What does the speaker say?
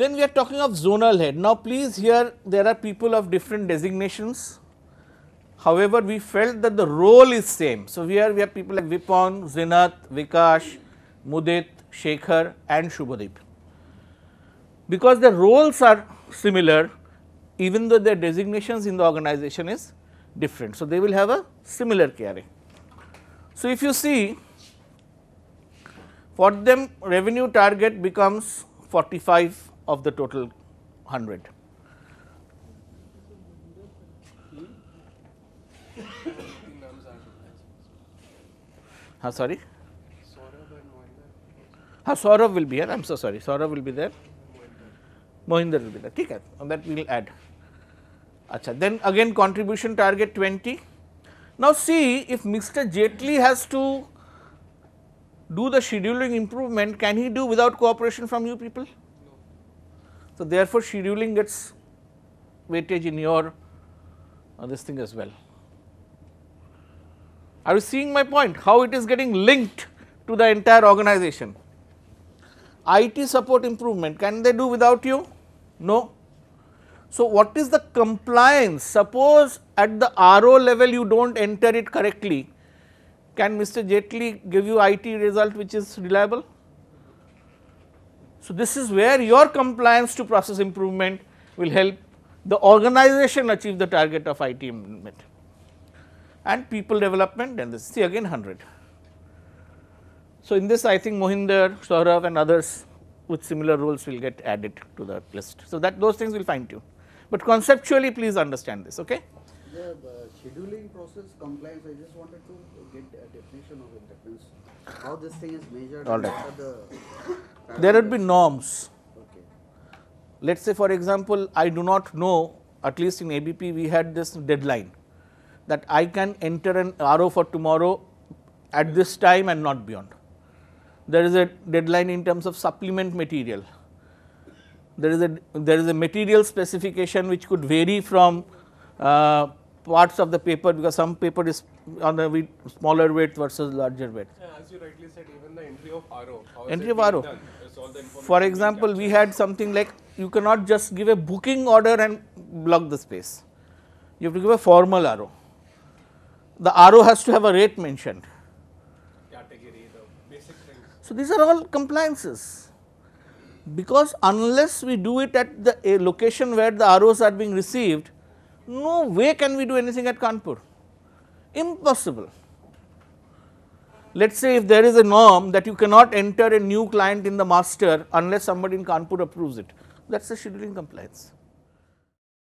Then we are talking of zonal head. Now please here there are people of different designations. However, we felt that the role is same. So here we have people like Vipon, Zinath, Vikash, Mudit, Shekhar and Shubhadeep. Because the roles are similar even though their designations in the organization is different. So they will have a similar career. So if you see for them revenue target becomes 45 of the total 100. Huh, sorry? Huh, Saurav will be here. I am so sorry. Saurav will be there. Mohinder will be there. Okay, that we will add. Achha, then again contribution target 20. Now, see if Mr. Jetli has to do the scheduling improvement, can he do without cooperation from you people? So, therefore, scheduling gets weightage in your uh, this thing as well. Are you seeing my point how it is getting linked to the entire organization? IT support improvement can they do without you? No. So, what is the compliance suppose at the RO level you do not enter it correctly can Mr. Jetley give you IT result which is reliable? So, this is where your compliance to process improvement will help the organization achieve the target of IT and people development and this see again 100. So, in this I think Mohinder, Saurav and others with similar roles will get added to the list. So, that those things will fine tune, but conceptually please understand this. Okay? The uh, scheduling process compliance, I just wanted to get a definition of it. how this thing is measured. All right. The there would be norms. Okay. Let us say for example, I do not know at least in ABP we had this deadline that I can enter an RO for tomorrow at this time and not beyond. There is a deadline in terms of supplement material. There is a there is a material specification which could vary from uh, parts of the paper because some paper is on the weight, smaller weight versus larger weight. Yeah, as you rightly said, even the entry of RO. Entry of RO. For example, we had something like you cannot just give a booking order and block the space. You have to give a formal RO. The RO has to have a rate mentioned. Category, the basic things. So these are all compliances because unless we do it at the location where the ROs are being received, no way can we do anything at Kanpur, impossible. Let us say if there is a norm that you cannot enter a new client in the master unless somebody in Kanpur approves it, that is a scheduling compliance.